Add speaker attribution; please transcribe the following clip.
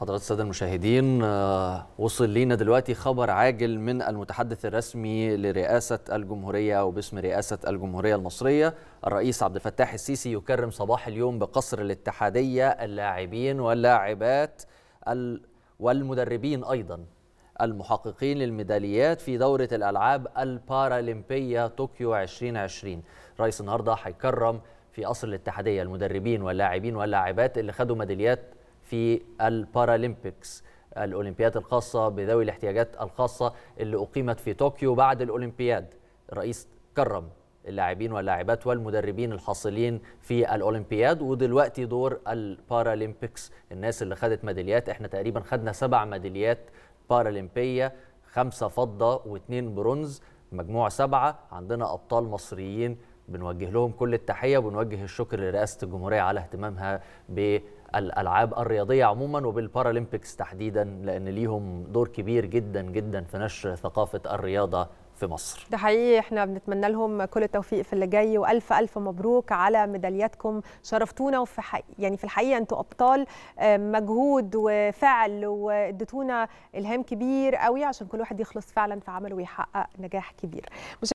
Speaker 1: حضرات الساده المشاهدين آه، وصل لينا دلوقتي خبر عاجل من المتحدث الرسمي لرئاسه الجمهوريه وباسم رئاسه الجمهوريه المصريه الرئيس عبد الفتاح السيسي يكرم صباح اليوم بقصر الاتحاديه اللاعبين واللاعبات والمدربين ايضا المحققين للميداليات في دورة الألعاب البارالمبية طوكيو 2020 رئيس النهاردة هيكرم في قصر الاتحادية المدربين واللاعبين واللاعبات اللي خدوا ميداليات في البارالمبيكس الأولمبياد الخاصة بذوي الاحتياجات الخاصة اللي أقيمت في طوكيو بعد الأولمبياد الرئيس كرم اللاعبين واللاعبات والمدربين الحاصلين في الأولمبياد ودلوقتي دور البارالمبيكس الناس اللي خدت ميداليات احنا تقريبا خدنا سبع ميداليات بارالمبية خمسة فضة واثنين برونز مجموع سبعة عندنا أبطال مصريين بنوجه لهم كل التحية وبنوجه الشكر لرئاسة الجمهورية على اهتمامها بالألعاب الرياضية عموما وبالبارالمبيكس تحديدا لأن ليهم دور كبير جدا جدا في نشر ثقافة الرياضة في مصر
Speaker 2: ده حقيقي احنا بنتمنى لهم كل التوفيق في اللي جاي والف الف مبروك على ميدالياتكم شرفتونا وفي حق يعني في الحقيقه انتوا ابطال مجهود وفعل واديتونا الهام كبير قوي عشان كل واحد يخلص فعلا في عمله ويحقق نجاح كبير